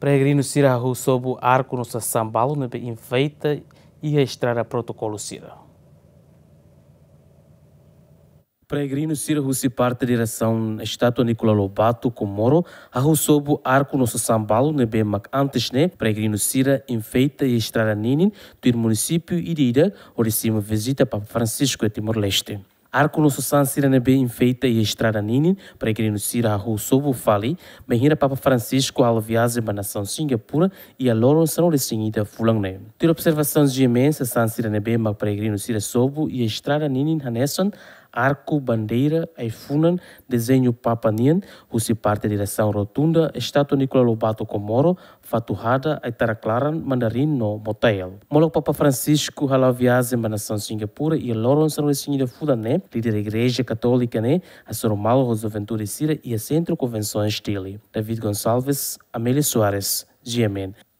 Peregrino Cira sob o arco no Sambalo, na enfeita e a estrada protocolo Cira. Peregrino Cira se parte direção à estátua Nicolau Lobato com Moro, a sob o arco no Sambalo, na bem antes, né? Peregrino Cira enfeita e estrada Ninin, do município e onde se visita Papa Francisco e Timor-Leste. Arkuno Susan Sirane B enfeita e estrada Nini, para que no Sira Ru Sobo Fali, Benhira Papa Francisco Alviase Banação Singapura e a Loron São fulang Fulangne. Ter observações de imensa San Sirane B, para que no Sira Sobo e estrada Nini Hanesson, arco-bandeira, iFunan, desenho Papa Nien, Russi parte direção rotunda, estátua Nicolau Lobato Comoro, faturada Aitaraclaran, mandarim no motel. Molo Papa Francisco halaviase na nação Singapura e Loron São de Fudané, líder da Igreja Católica, né, a malo Rosoventura Sira e a Centro Convenções Chile. David Gonçalves, Amélia Soares, GMN.